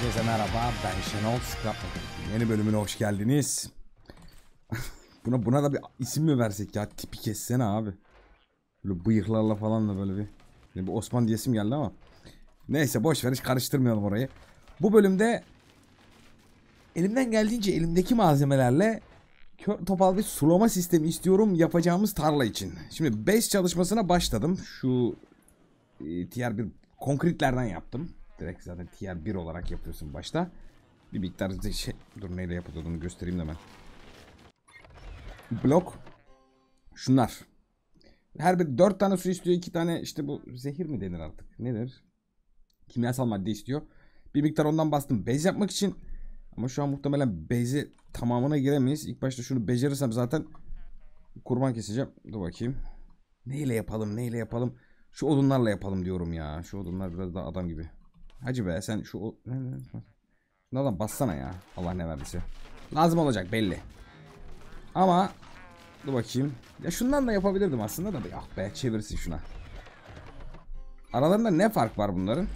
Herkese merhaba ben Şenol Scrap'ın yeni bölümüne hoş geldiniz. buna buna da bir isim mi versek ya tipi kessene abi. Böyle bıyıklarla falan da böyle bir. Yani bu Osman diyesim geldi ama. Neyse boş ver hiç karıştırmayalım orayı. Bu bölümde elimden geldiğince elimdeki malzemelerle kör topal bir sulama sistemi istiyorum yapacağımız tarla için. Şimdi base çalışmasına başladım. Şu e, diğer bir konkretlerden yaptım. Direkt zaten tier 1 olarak yapıyorsun başta. Bir miktar şey... Dur neyle yapıldığını göstereyim de ben. Blok. Şunlar. Her bir 4 tane su istiyor. 2 tane işte bu zehir mi denir artık? Nedir? Kimyasal madde istiyor. Bir miktar ondan bastım. Bez yapmak için. Ama şu an muhtemelen bezi tamamına giremeyiz. İlk başta şunu becerirsem zaten kurban keseceğim. Dur bakayım. Neyle yapalım neyle yapalım. Şu odunlarla yapalım diyorum ya. Şu odunlar biraz daha adam gibi. Hacı be sen şu... Şunlardan bassana ya. Allah ne verdiyse. Lazım olacak belli. Ama... Dur bakayım. Ya şundan da yapabilirdim aslında da. Ah be çevirsin şuna. Aralarında ne fark var bunların?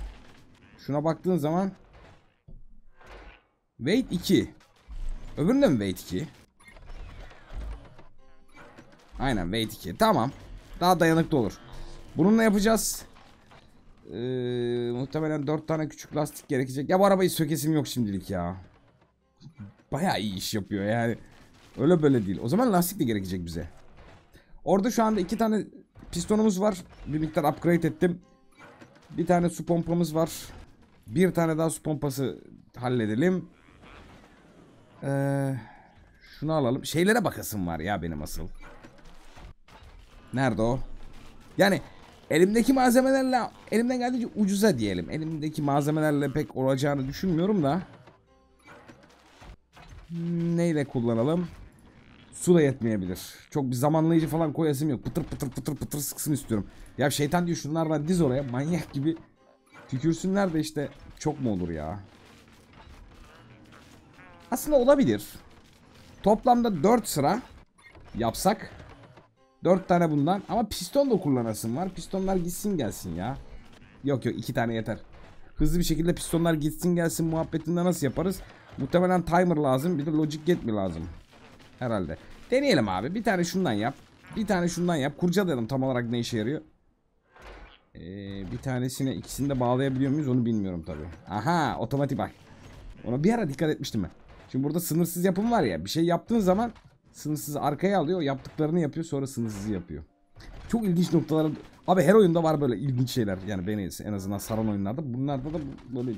Şuna baktığın zaman... Weight 2. Öbüründe mi weight 2? Aynen weight 2. Tamam. Daha dayanıklı olur. Bununla yapacağız. Ee, muhtemelen 4 tane küçük lastik gerekecek. Ya bu arabayı sökesim yok şimdilik ya. Baya iyi iş yapıyor yani. Öyle böyle değil. O zaman lastik de gerekecek bize. Orada şu anda 2 tane pistonumuz var. Bir miktar upgrade ettim. Bir tane su pompamız var. Bir tane daha su pompası halledelim. Ee, şunu alalım. Şeylere bakasım var ya benim asıl. Nerede o? Yani Elimdeki malzemelerle elimden geldiğince ucuza diyelim. Elimdeki malzemelerle pek olacağını düşünmüyorum da. Hmm, neyle kullanalım? Su da yetmeyebilir. Çok bir zamanlayıcı falan koyasım yok. Pıtır pıtır pıtır pıtır sıksın istiyorum. Ya şeytan diyor şunlarla diz oraya manyak gibi. Tükürsünler de işte çok mu olur ya? Aslında olabilir. Toplamda 4 sıra yapsak 4 tane bundan. Ama piston da kullanasın var. Pistonlar gitsin gelsin ya. Yok yok 2 tane yeter. Hızlı bir şekilde pistonlar gitsin gelsin muhabbetinde nasıl yaparız? Muhtemelen timer lazım. Bir de logic gate mi lazım? Herhalde. Deneyelim abi. Bir tane şundan yap. Bir tane şundan yap. Kurcalayalım tam olarak ne işe yarıyor. Ee, bir tanesine ikisini de bağlayabiliyor muyuz onu bilmiyorum tabi. Aha otomatik bak. Ona bir ara dikkat etmiştim ben. Şimdi burada sınırsız yapım var ya. Bir şey yaptığın zaman Sınırsız arkaya alıyor. Yaptıklarını yapıyor. Sonra sınırsızı yapıyor. Çok ilginç noktalar. Abi her oyunda var böyle ilginç şeyler. Yani beni en azından saran oyunlarda. Bunlarda da böyle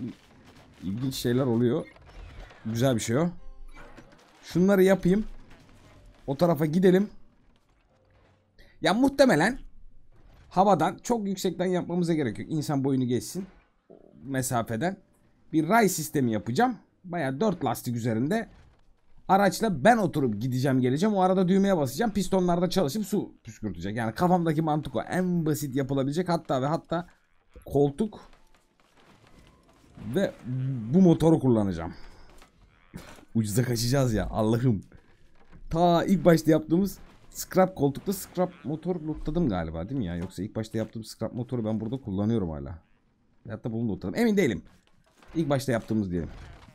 ilginç şeyler oluyor. Güzel bir şey o. Şunları yapayım. O tarafa gidelim. Ya muhtemelen havadan çok yüksekten yapmamıza gerek yok. İnsan boyunu geçsin mesafeden. Bir ray sistemi yapacağım. Baya 4 lastik üzerinde Araçla ben oturup gideceğim geleceğim. O arada düğmeye basacağım. Pistonlarda çalışıp su püskürtecek. Yani kafamdaki mantık o. En basit yapılabilecek hatta ve hatta koltuk ve bu motoru kullanacağım. Ucuza kaçacağız ya Allah'ım. Ta ilk başta yaptığımız scrap koltukta scrap motor lootladım galiba değil mi ya? Yoksa ilk başta yaptığım scrap motoru ben burada kullanıyorum hala. Hatta bunu lootladım. Emin değilim. İlk başta yaptığımız diyelim.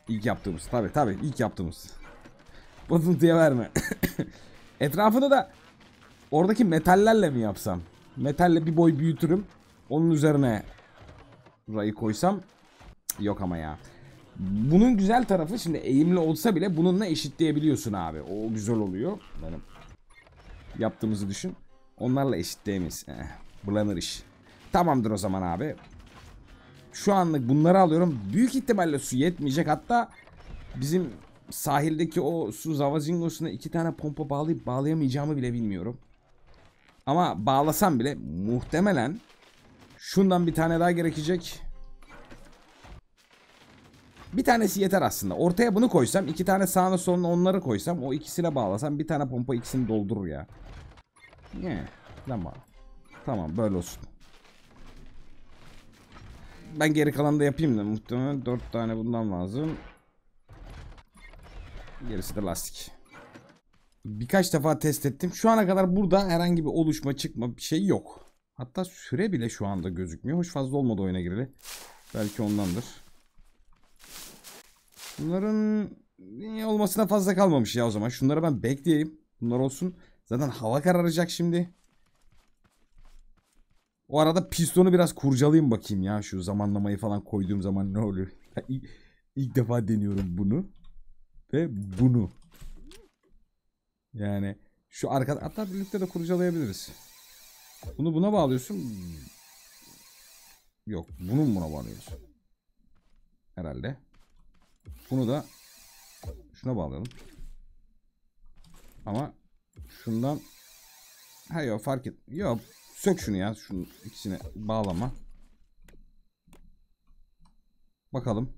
İlk yaptığımız tabi tabi ilk yaptığımız. Bozuntuya verme. Etrafını da oradaki metallerle mi yapsam? Metalle bir boy büyütürüm. Onun üzerine burayı koysam. Yok ama ya. Bunun güzel tarafı şimdi eğimli olsa bile bununla eşitleyebiliyorsun abi. O güzel oluyor. Yani yaptığımızı düşün. Onlarla eşitleyemeyiz. Eh, bulanır iş. Tamamdır o zaman abi. Şu anlık bunları alıyorum. Büyük ihtimalle su yetmeyecek. Hatta bizim sahildeki o su zavazingosuna iki tane pompa bağlayıp bağlayamayacağımı bile bilmiyorum. Ama bağlasam bile muhtemelen şundan bir tane daha gerekecek. Bir tanesi yeter aslında. Ortaya bunu koysam, iki tane sağına soluna onları koysam, o ikisine bağlasam bir tane pompa ikisini doldurur ya. Ne? Tamam. Tamam, böyle olsun. Ben geri kalanı da yapayım da muhtemelen 4 tane bundan lazım. Gerisi de lastik. Birkaç defa test ettim. Şu ana kadar burada herhangi bir oluşma çıkma bir şey yok. Hatta süre bile şu anda gözükmüyor. Hoş fazla olmadı oyuna gireli. Belki ondandır. Bunların olmasına fazla kalmamış ya o zaman. Şunları ben bekleyeyim. Bunlar olsun. Zaten hava kararacak şimdi. O arada pistonu biraz kurcalayayım bakayım ya. Şu zamanlamayı falan koyduğum zaman ne oluyor. İlk defa deniyorum bunu ve bunu. Yani şu arka hatta birlikte de kurcalayabiliriz. Bunu buna bağlıyorsun. Yok, bunun buna bağlıyorsun. Herhalde. Bunu da şuna bağlayalım. Ama şundan ha yok fark et. Yok sök şunu ya. Şunun ikisini bağlama. Bakalım.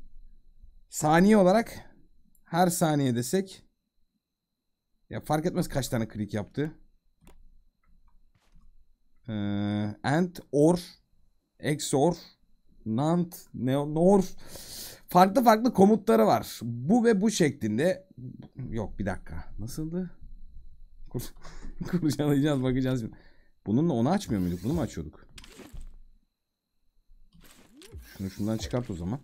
Saniye olarak her saniye desek. Ya fark etmez kaç tane klik yaptı. Ee, and or XOR NAND NOR farklı farklı komutları var. Bu ve bu şeklinde yok bir dakika. Nasıldı? Kurcalayacağız bakacağız. Bununla onu açmıyor muyduk? Bunu mu açıyorduk? Şunu şundan çıkart o zaman.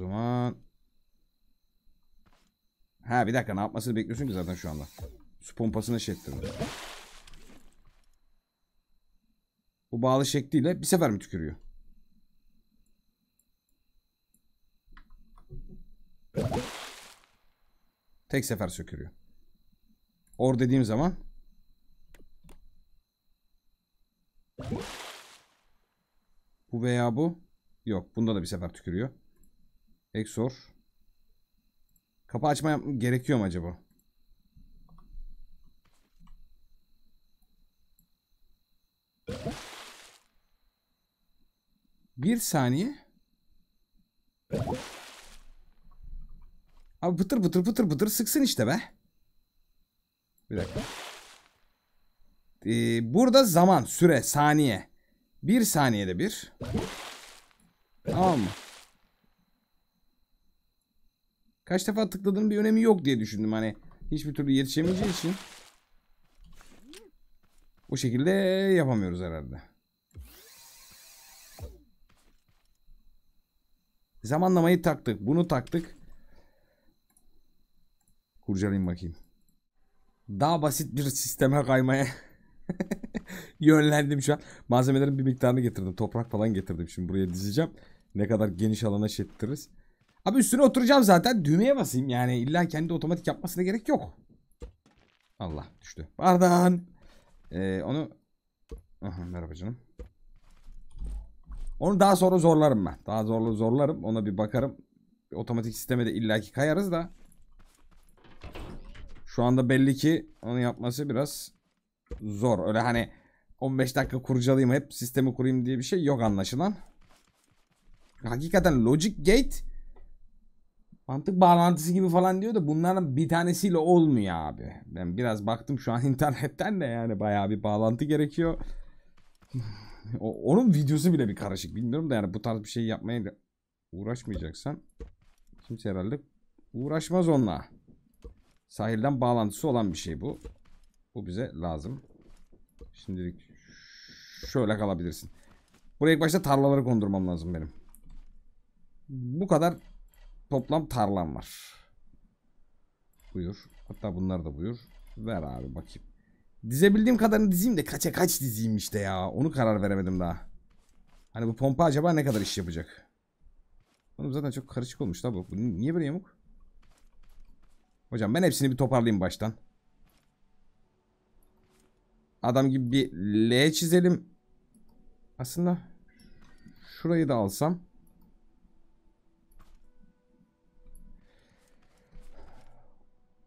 zaman... Ha bir dakika ne yapmasını bekliyorsun ki zaten şu anda. Su pompasını şektirdim. Bu bağlı şekliyle bir sefer mi tükürüyor? Tek sefer sökürüyor. Or dediğim zaman Bu veya bu Yok bunda da bir sefer tükürüyor Exor. Kapı açma gerekiyor mu acaba? Bir saniye. Abi pıtır pıtır pıtır pıtır sıksın işte be. Bir dakika. Ee, burada zaman, süre, saniye. Bir saniyede bir. Tamam mı? Kaç defa tıkladığım bir önemi yok diye düşündüm hani. Hiçbir türlü yetişemeyeceği için. Bu şekilde yapamıyoruz herhalde. Zamanlamayı taktık. Bunu taktık. Kurcalayayım bakayım. Daha basit bir sisteme kaymaya yönlendim şu an. Malzemelerin bir miktarını getirdim. Toprak falan getirdim. Şimdi buraya dizeceğim. Ne kadar geniş alana şettiririz. Abi üstüne oturacağım zaten. Düğmeye basayım yani. illa kendi otomatik yapmasına gerek yok. Allah düştü. Pardon. Ee, onu... Aha, merhaba canım. Onu daha sonra zorlarım ben. Daha zorlu zorlarım. Ona bir bakarım. Bir otomatik sisteme de illaki kayarız da. Şu anda belli ki onu yapması biraz zor. Öyle hani 15 dakika kurcalayayım hep sistemi kurayım diye bir şey yok anlaşılan. Hakikaten Logic Gate Mantık bağlantısı gibi falan diyor da bunların bir tanesiyle olmuyor abi. Ben biraz baktım şu an internetten de yani bayağı bir bağlantı gerekiyor. Onun videosu bile bir karışık bilmiyorum da yani bu tarz bir şey yapmaya uğraşmayacaksan kimse herhalde uğraşmaz onunla. Sahilden bağlantısı olan bir şey bu. Bu bize lazım. Şimdilik şöyle kalabilirsin. Buraya ilk başta tarlaları kondurmam lazım benim. Bu kadar toplam tarlam var. Buyur. Hatta bunlar da buyur. Ver abi bakayım. Dizebildiğim kadarını dizeyim de kaça kaç dizeyim işte ya. Onu karar veremedim daha. Hani bu pompa acaba ne kadar iş yapacak? Oğlum zaten çok karışık olmuş da bu. bu niye böyle yamuk? Hocam ben hepsini bir toparlayayım baştan. Adam gibi bir L çizelim. Aslında şurayı da alsam.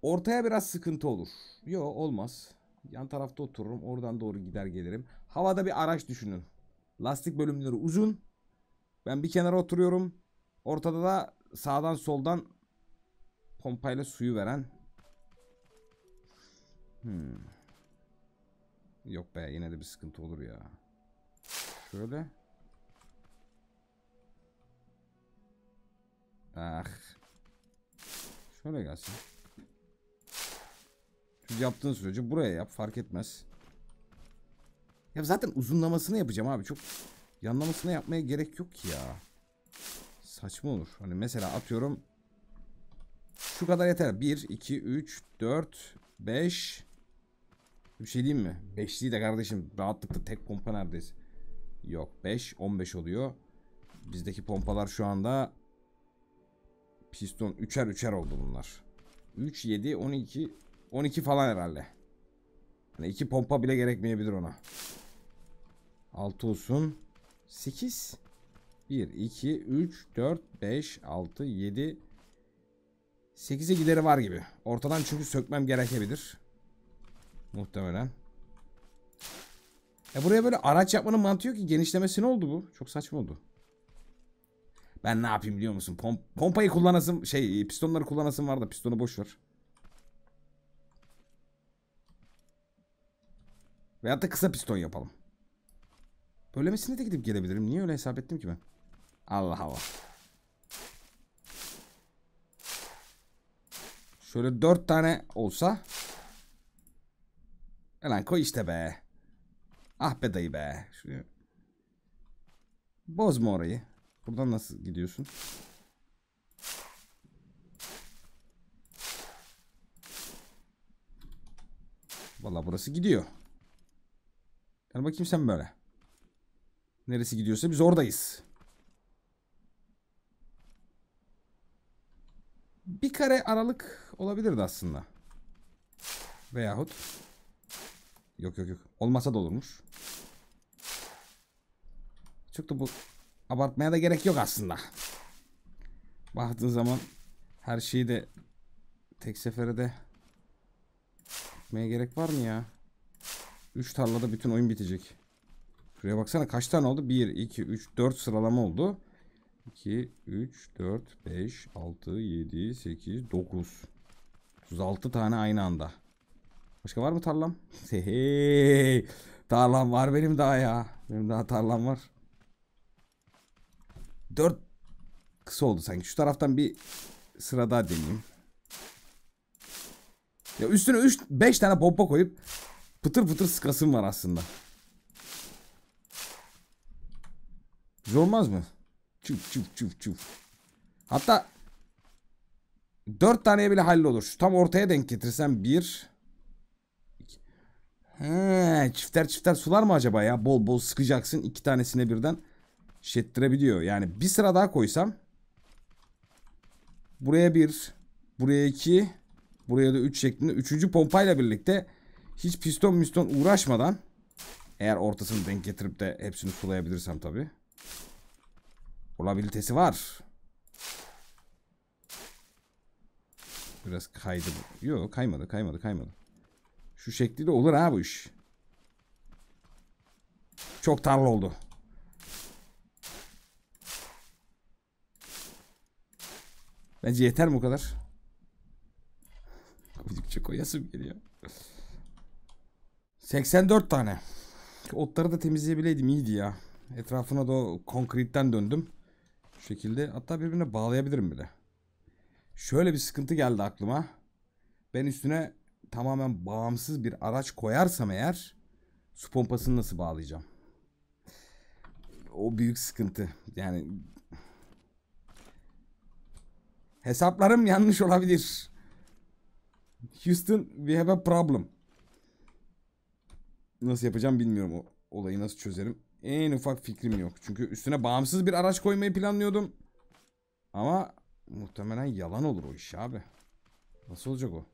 Ortaya biraz sıkıntı olur. Yo olmaz. Yan tarafta otururum. Oradan doğru gider gelirim. Havada bir araç düşünün. Lastik bölümleri uzun. Ben bir kenara oturuyorum. Ortada da sağdan soldan pompayla suyu veren. Hmm. Yok be yine de bir sıkıntı olur ya. Şöyle. Ah. Şöyle gelsin yaptığın sürece buraya yap fark etmez. Ya zaten uzunlamasını yapacağım abi çok yanlamasını yapmaya gerek yok ki ya. Saçma olur. Hani mesela atıyorum şu kadar yeter. 1, 2, 3, 4, 5 bir şey diyeyim mi? 5'liği de kardeşim rahatlıkla tek pompa neredeyse. Yok 5, 15 oluyor. Bizdeki pompalar şu anda piston üçer üçer oldu bunlar. 3, 7, 12, 12 falan herhalde. Yani iki pompa bile gerekmeyebilir ona. 6 olsun. 8. 1, 2, 3, 4, 5, 6, 7. 8'e gideri var gibi. Ortadan çünkü sökmem gerekebilir. Muhtemelen. E buraya böyle araç yapmanın mantığı yok ki. Genişlemesi ne oldu bu? Çok saçma oldu. Ben ne yapayım biliyor musun? Pomp pompayı kullanasım, şey pistonları kullanasım var da pistonu boş ver. Veyahut da kısa piston yapalım. Böylemesine de gidip gelebilirim. Niye öyle hesap ettim ki ben? Allah Allah. Şöyle dört tane olsa. E lan koy işte be. Ah be dayı be. Şunu... Bozma orayı. Buradan nasıl gidiyorsun? Valla burası gidiyor. Gel bakayım sen böyle. Neresi gidiyorsa biz oradayız. Bir kare aralık olabilirdi aslında. Veyahut. Yok yok yok. Olmasa da olurmuş. Çok da bu abartmaya da gerek yok aslında. Baktığın zaman her şeyi de tek seferde. de gerek var mı ya? 3 tarlada bütün oyun bitecek. Şuraya baksana kaç tane oldu? 1, 2, 3, 4 sıralama oldu. 2, 3, 4, 5, 6, 7, 8, 9. 36 tane aynı anda. Başka var mı tarlam? Hey, tarlam var benim daha ya. Benim daha tarlam var. 4 kısa oldu sanki. Şu taraftan bir sıra daha deneyeyim. Ya üstüne 3 5 tane bomba koyup Pıtır pıtır sıkasım var aslında. Güzel olmaz mı? Çuf çuf çuf çuf. Hatta 4 taneye bile hallolur. Şu tam ortaya denk getirsem 1 He, çifter çifter sular mı acaba ya? Bol bol sıkacaksın. iki tanesine birden şettirebiliyor. Yani bir sıra daha koysam buraya bir, buraya iki, buraya da üç şeklinde. Üçüncü pompayla birlikte hiç piston miston uğraşmadan eğer ortasını denk getirip de hepsini sulayabilirsem tabi. Olabilitesi var. Biraz kaydı bu. Yok kaymadı kaymadı kaymadı. Şu şekliyle olur ha bu iş. Çok tarla oldu. Bence yeter mi o kadar? Koydukça koyasım geliyor. 84 tane. Otları da temizleyebileydim iyiydi ya. Etrafına da konkritten döndüm. Şu şekilde hatta birbirine bağlayabilirim bile. Şöyle bir sıkıntı geldi aklıma. Ben üstüne tamamen bağımsız bir araç koyarsam eğer su pompasını nasıl bağlayacağım? O büyük sıkıntı. Yani hesaplarım yanlış olabilir. Houston we have a problem nasıl yapacağım bilmiyorum o olayı nasıl çözerim. En ufak fikrim yok. Çünkü üstüne bağımsız bir araç koymayı planlıyordum. Ama muhtemelen yalan olur o iş abi. Nasıl olacak o?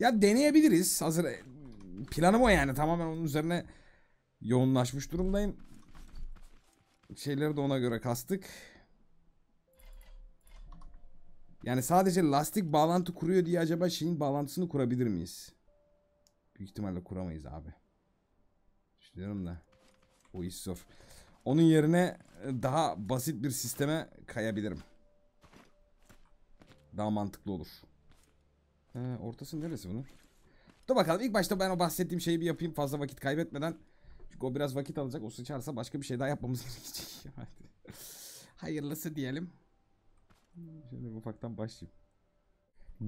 Ya deneyebiliriz. Hazır e, planım o yani. Tamamen onun üzerine yoğunlaşmış durumdayım. Şeyleri de ona göre kastık. Yani sadece lastik bağlantı kuruyor diye acaba şeyin bağlantısını kurabilir miyiz? büyük ihtimalle kuramayız abi. Düşünüyorum da. O iş zor. Onun yerine e, daha basit bir sisteme kayabilirim. Daha mantıklı olur. Ee, ortası neresi bunun? Dur bakalım ilk başta ben o bahsettiğim şeyi bir yapayım fazla vakit kaybetmeden. Çünkü o biraz vakit alacak. O sıçarsa başka bir şey daha yapmamız gerekecek. Hayırlısı diyelim. Şimdi ufaktan başlayayım.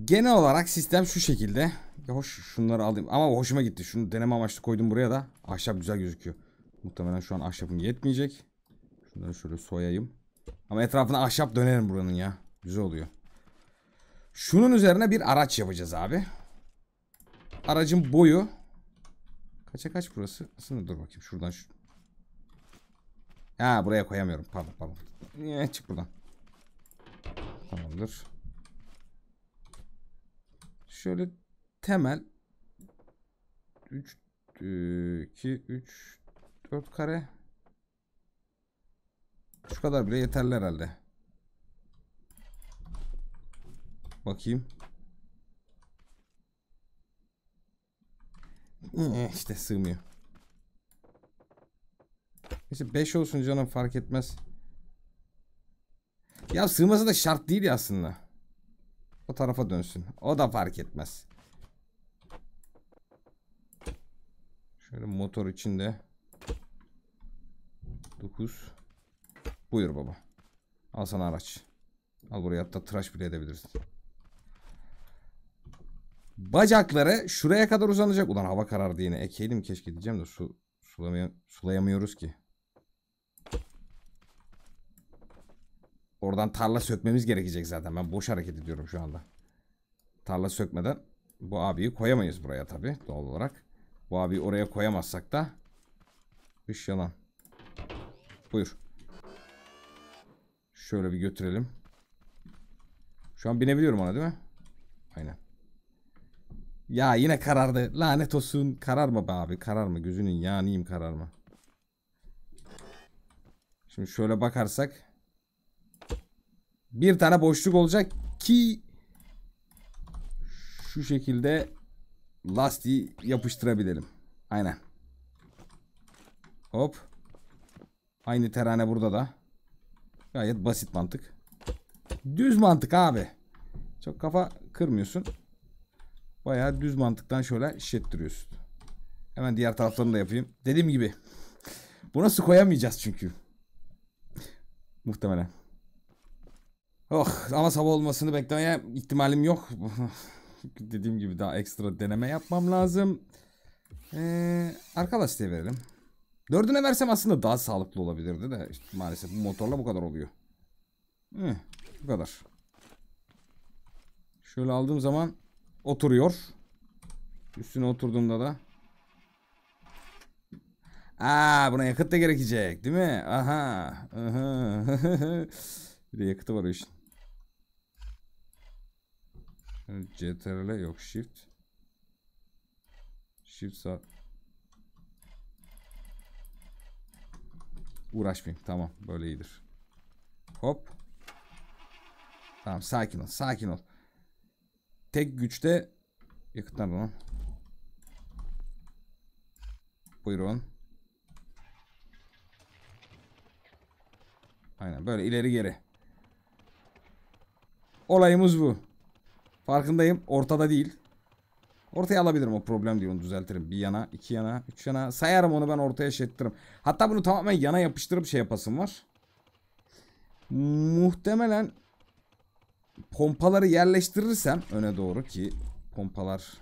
Genel olarak sistem şu şekilde. Ya hoş şunları alayım. Ama hoşuma gitti. Şunu deneme amaçlı koydum buraya da. Ahşap güzel gözüküyor. Muhtemelen şu an ahşapım yetmeyecek. Şunları şöyle soyayım. Ama etrafına ahşap dönerim buranın ya. Güzel oluyor. Şunun üzerine bir araç yapacağız abi. Aracın boyu. Kaça kaç burası? Aslında dur bakayım şuradan şu. Ha buraya koyamıyorum. Pardon pardon. Niye çık buradan. Tamamdır. Şöyle temel 3 2 3 4 kare şu kadar bile yeterli herhalde. Bakayım. Eh, işte sığmıyor. İşte 5 olsun canım fark etmez. Ya sığması da şart değil ya aslında. O tarafa dönsün. O da fark etmez. Şöyle motor içinde. 9. Buyur baba. Al sana araç. Al buraya hatta tıraş bile edebilirsin. Bacakları şuraya kadar uzanacak. Ulan hava karardı yine. Ekelim keşke diyeceğim de su sulamıyor, sulayamıyoruz ki. Oradan tarla sökmemiz gerekecek zaten. Ben boş hareket ediyorum şu anda. Tarla sökmeden bu abiyi koyamayız buraya tabi doğal olarak. Bu abiyi oraya koyamazsak da iş yalan. Buyur. Şöyle bir götürelim. Şu an binebiliyorum ona değil mi? Aynen. Ya yine karardı. Lanet olsun. karar mı be abi. Karar mı Gözünün karar mı? Şimdi şöyle bakarsak bir tane boşluk olacak ki şu şekilde lastiği yapıştırabilelim. Aynen. Hop. Aynı terane burada da. Gayet basit mantık. Düz mantık abi. Çok kafa kırmıyorsun. Bayağı düz mantıktan şöyle şişettiriyorsun. Hemen diğer taraflarını da yapayım. Dediğim gibi. Buna su koyamayacağız çünkü. Muhtemelen. Oh, ama sabah olmasını beklemeye ihtimalim yok. Dediğim gibi daha ekstra deneme yapmam lazım. Ee, arka lastiğe verelim. Dördüne versem aslında daha sağlıklı olabilirdi de işte maalesef bu motorla bu kadar oluyor. Heh, bu kadar. Şöyle aldığım zaman oturuyor. Üstüne oturduğumda da Aa buna yakıt da gerekecek değil mi? Aha. Aha. bir de yakıtı var o işin. CTRL yok. Shift. Shift sağ. Uğraşmayayım. Tamam. Böyle iyidir. Hop. Tamam. Sakin ol. Sakin ol. Tek güçte yakıtlar bunu. Buyurun. Aynen böyle ileri geri. Olayımız bu. Farkındayım. Ortada değil. Ortaya alabilirim o problem değil onu düzeltirim. Bir yana, iki yana, üç yana sayarım onu ben ortaya şey Hatta bunu tamamen yana yapıştırıp şey yapasım var. Muhtemelen pompaları yerleştirirsem öne doğru ki pompalar...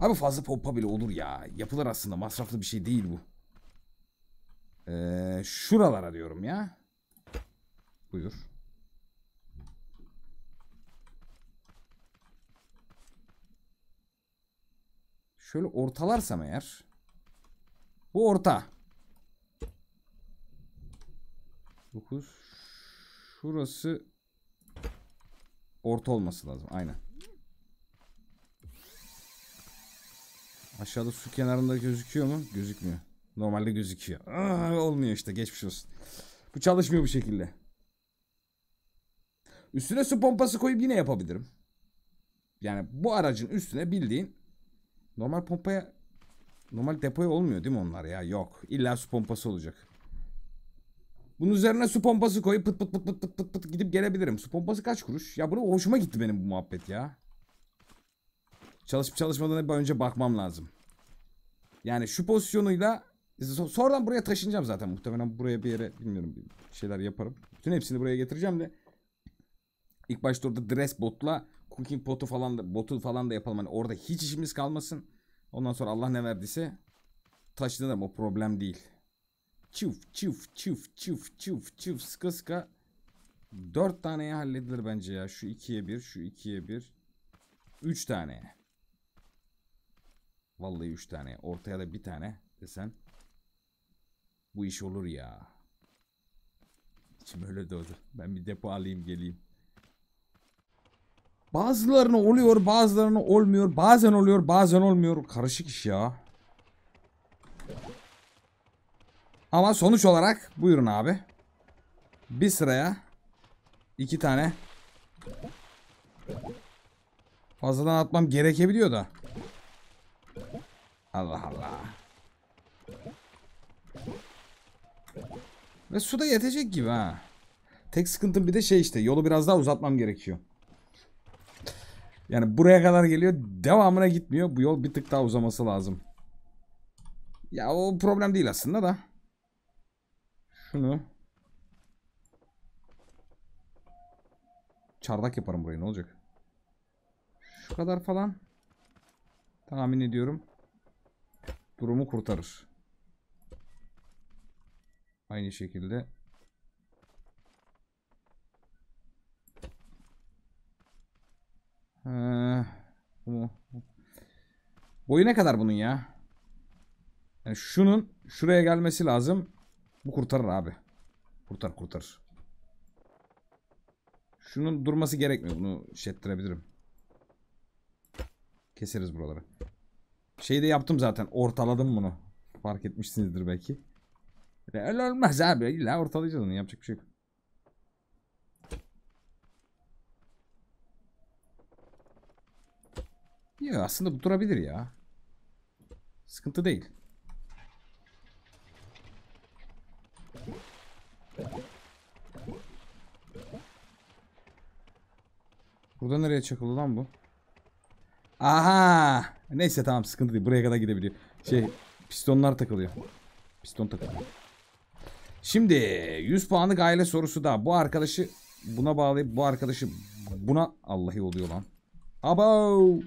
Abi fazla pompa bile olur ya. Yapılır aslında masraflı bir şey değil bu. Ee, şuralara diyorum ya. Buyur. Şöyle ortalarsam eğer. Bu orta. 9. Şurası orta olması lazım. Aynen. Aşağıda su kenarında gözüküyor mu? Gözükmüyor. Normalde gözüküyor. Aa, ah, olmuyor işte geçmiş olsun. Bu çalışmıyor bu şekilde. Üstüne su pompası koyup yine yapabilirim. Yani bu aracın üstüne bildiğin Normal pompaya normal depoya olmuyor değil mi onlar ya? Yok. İlla su pompası olacak. Bunun üzerine su pompası koyup pıt pıt pıt pıt pıt pıt, pıt gidip gelebilirim. Su pompası kaç kuruş? Ya bunu hoşuma gitti benim bu muhabbet ya. Çalışıp çalışmadan hep önce bakmam lazım. Yani şu pozisyonuyla sonradan buraya taşınacağım zaten. Muhtemelen buraya bir yere bilmiyorum bir şeyler yaparım. Bütün hepsini buraya getireceğim de ilk başta orada dress botla cooking potu falan da botu falan da yapalım. Hani orada hiç işimiz kalmasın. Ondan sonra Allah ne verdiyse taşlanırım o problem değil. Çuf çuf çuf çuf çuf çuf sıkı sıkı. Dört taneye halledilir bence ya. Şu ikiye bir, şu ikiye bir. Üç tane. Vallahi üç tane. Ortaya da bir tane desen. Bu iş olur ya. İçim öyle doğdu. Ben bir depo alayım geleyim. Bazılarına oluyor, bazılarına olmuyor. Bazen oluyor, bazen olmuyor. Karışık iş ya. Ama sonuç olarak buyurun abi. Bir sıraya iki tane fazladan atmam gerekebiliyor da. Allah Allah. Ve su da yetecek gibi ha. Tek sıkıntım bir de şey işte yolu biraz daha uzatmam gerekiyor. Yani buraya kadar geliyor. Devamına gitmiyor. Bu yol bir tık daha uzaması lazım. Ya o problem değil aslında da. Şunu. Çardak yaparım burayı ne olacak? Şu kadar falan. Tahmin ediyorum. Durumu kurtarır. Aynı şekilde Ee, boyu ne kadar bunun ya? Yani şunun şuraya gelmesi lazım. Bu kurtarır abi. Kurtar kurtar. Şunun durması gerekmiyor. Bunu şey Keseriz buraları. Şeyi de yaptım zaten. Ortaladım bunu. Fark etmişsinizdir belki. Öyle olmaz abi. İlla ortalayacağız onu. Yapacak bir şey yok. Bilmiyorum aslında bu durabilir ya. Sıkıntı değil. Burada nereye çakıldı lan bu? Aha! Neyse tamam sıkıntı değil. Buraya kadar gidebiliyor. Şey pistonlar takılıyor. Piston takılıyor. Şimdi 100 puanlık aile sorusu da. Bu arkadaşı buna bağlayıp bu arkadaşı buna Allah'ı oluyor lan. Abo!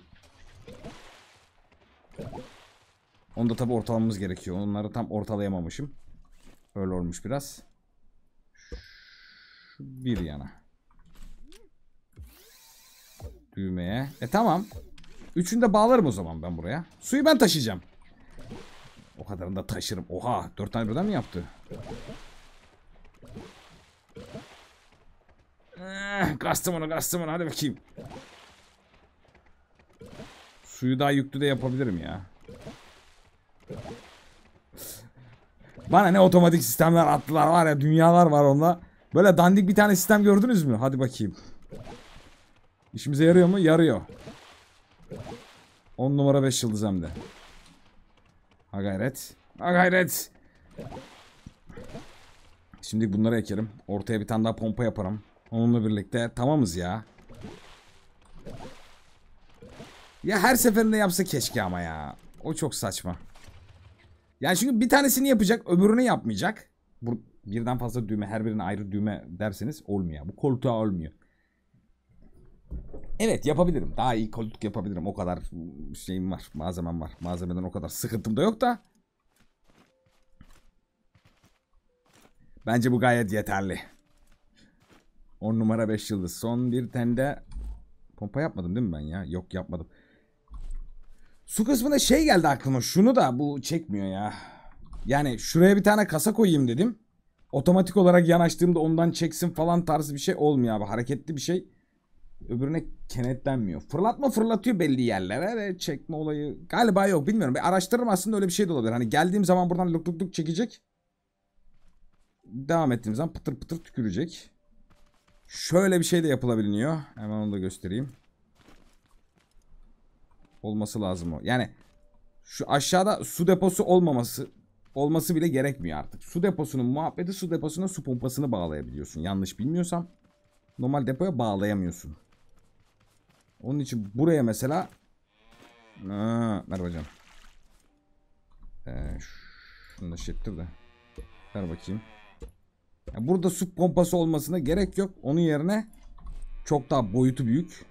Onu da tabi ortalamamız gerekiyor. Onları tam ortalayamamışım. Öyle olmuş biraz. Şu bir yana. Düğmeye. E tamam. Üçünü de bağlarım o zaman ben buraya. Suyu ben taşıyacağım. O kadarını da taşırım. Oha. Dört tane birden mi yaptı? Eh, kastım onu kastım onu. Hadi bakayım. Suyu daha yüklü de yapabilirim ya. Bana ne otomatik sistemler attılar var ya dünyalar var onda. Böyle dandik bir tane sistem gördünüz mü? Hadi bakayım. İşimize yarıyor mu? Yarıyor. 10 numara 5 yıldız hem de. Ha gayret. Ha gayret. Şimdi bunları ekerim. Ortaya bir tane daha pompa yaparım. Onunla birlikte tamamız ya. Ya her seferinde yapsa keşke ama ya. O çok saçma. Yani çünkü bir tanesini yapacak öbürünü yapmayacak. Bu, birden fazla düğme her birine ayrı düğme derseniz olmuyor. Bu koltuğa olmuyor. Evet yapabilirim. Daha iyi koltuk yapabilirim. O kadar şeyim var. Malzemem var. Malzemeden o kadar sıkıntım da yok da. Bence bu gayet yeterli. 10 numara 5 yıldız. Son bir tende pompa yapmadım değil mi ben ya? Yok yapmadım. Su kısmında şey geldi aklıma. Şunu da bu çekmiyor ya. Yani şuraya bir tane kasa koyayım dedim. Otomatik olarak yanaştığımda ondan çeksin falan tarzı bir şey olmuyor abi. Hareketli bir şey. Öbürüne kenetlenmiyor. Fırlatma fırlatıyor belli yerlere de çekme olayı galiba yok bilmiyorum. Bir araştırırım aslında öyle bir şey de olabilir. Hani geldiğim zaman buradan luk luk luk çekecek. Devam ettiğim zaman pıtır pıtır tükürecek. Şöyle bir şey de yapılabiliyor. Hemen onu da göstereyim. Olması lazım o. Yani şu aşağıda su deposu olmaması olması bile gerekmiyor artık. Su deposunun muhabbeti su deposuna su pompasını bağlayabiliyorsun. Yanlış bilmiyorsam normal depoya bağlayamıyorsun. Onun için buraya mesela Aa, merhaba canım. Ee, şunu da şettir de. Ver bakayım. Yani burada su pompası olmasına gerek yok. Onun yerine çok daha boyutu büyük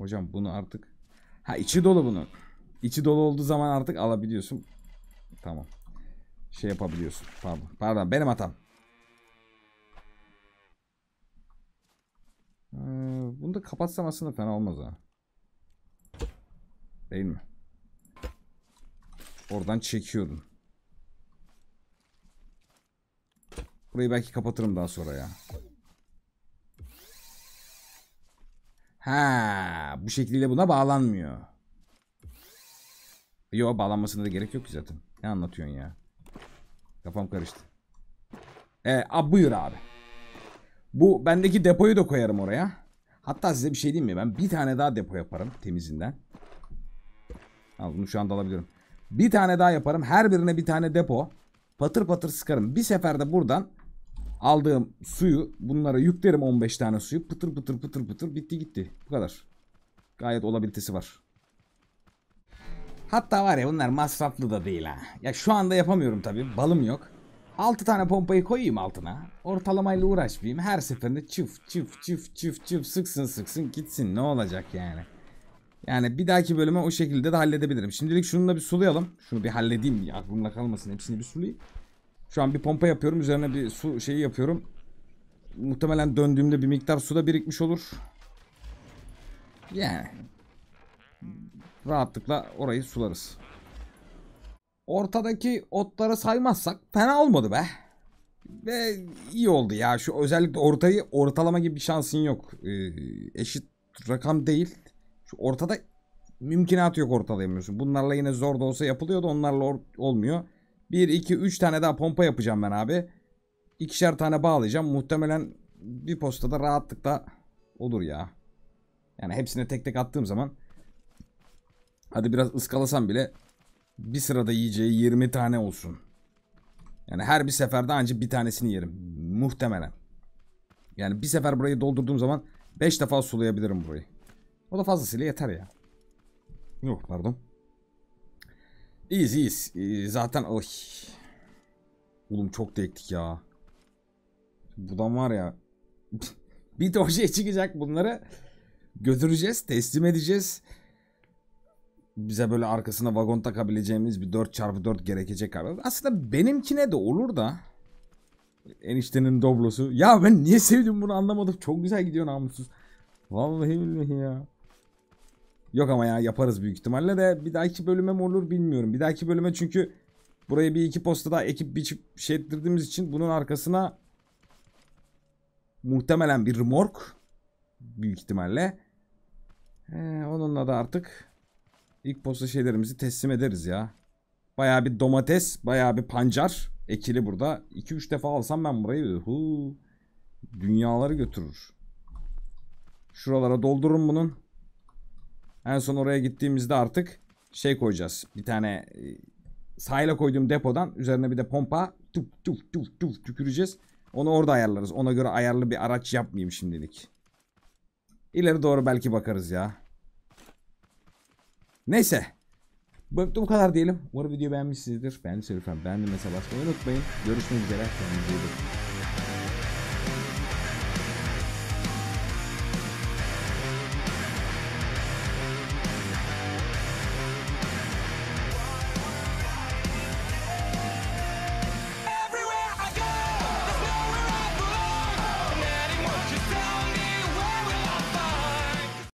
Hocam bunu artık... Ha içi dolu bunun. İçi dolu olduğu zaman artık alabiliyorsun. Tamam. Şey yapabiliyorsun. Pardon. Pardon benim hatam. Ee, bunu da kapatsam aslında fena olmaz ha. Değil mi? Oradan çekiyordum. Burayı belki kapatırım daha sonra ya. Ha, bu şekliyle buna bağlanmıyor. Yo bağlanmasına da gerek yok ki zaten. Ne anlatıyorsun ya? Kafam karıştı. Ee, a, buyur abi. Bu bendeki depoyu da koyarım oraya. Hatta size bir şey diyeyim mi? Ben bir tane daha depo yaparım temizinden. Al bunu şu anda alabiliyorum. Bir tane daha yaparım. Her birine bir tane depo. Patır patır sıkarım. Bir seferde buradan aldığım suyu bunlara yüklerim 15 tane suyu. Pıtır pıtır pıtır pıtır bitti gitti. Bu kadar. Gayet olabilitesi var. Hatta var ya bunlar masraflı da değil ha. Ya şu anda yapamıyorum tabi balım yok. 6 tane pompayı koyayım altına. Ortalamayla uğraşmayayım. Her seferinde çıf çıf çıf çıf çıf sıksın sıksın gitsin ne olacak yani. Yani bir dahaki bölüme o şekilde de halledebilirim. Şimdilik şunu da bir sulayalım. Şunu bir halledeyim aklımda kalmasın. Hepsini bir sulayayım. Şu an bir pompa yapıyorum. Üzerine bir su şeyi yapıyorum. Muhtemelen döndüğümde bir miktar su da birikmiş olur. Yani. Rahatlıkla orayı sularız. Ortadaki otları saymazsak fena olmadı be. Ve iyi oldu ya. Şu özellikle ortayı ortalama gibi bir şansın yok. Ee, eşit rakam değil. Şu ortada mümkünatı yok ortalayamıyorsun. Bunlarla yine zor da olsa yapılıyordu, onlarla olmuyor. 1, 2, 3 tane daha pompa yapacağım ben abi. İkişer tane bağlayacağım. Muhtemelen bir postada rahatlıkla olur ya. Yani hepsine tek tek attığım zaman hadi biraz ıskalasam bile bir sırada yiyeceği 20 tane olsun. Yani her bir seferde ancak bir tanesini yerim. Muhtemelen. Yani bir sefer burayı doldurduğum zaman 5 defa sulayabilirim burayı. O da fazlasıyla yeter ya. Yok pardon. İyiyiz iyiyiz. Ee, zaten oy. Oğlum çok dektik ya. Buradan var ya. bir ton şey çıkacak bunları. Götüreceğiz. Teslim edeceğiz. Bize böyle arkasına vagon takabileceğimiz bir 4x4 gerekecek abi. Aslında benimkine de olur da. Eniştenin doblosu. Ya ben niye sevdim bunu anlamadım. Çok güzel gidiyor namussuz. Vallahi billahi ya. Yok ama ya yaparız büyük ihtimalle de bir dahaki bölüme mi olur bilmiyorum. Bir dahaki bölüme çünkü buraya bir iki posta daha ekip biçip şey ettirdiğimiz için bunun arkasına muhtemelen bir remork büyük ihtimalle. Ee, onunla da artık ilk posta şeylerimizi teslim ederiz ya. Bayağı bir domates, bayağı bir pancar ekili burada. 2-3 defa alsam ben burayı hu, dünyaları götürür. Şuralara doldururum bunun. En son oraya gittiğimizde artık şey koyacağız. Bir tane e, sahile koyduğum depodan üzerine bir de pompa tuf tuf tuf tuf tüküreceğiz. Onu orada ayarlarız. Ona göre ayarlı bir araç yapmayayım şimdilik. İleri doğru belki bakarız ya. Neyse. Bu, kadar diyelim. Umarım video beğenmişsinizdir. Beğendiyseniz lütfen beğenmeyi, mesela basmayı unutmayın. Görüşmek üzere. Kendinize iyi bakın.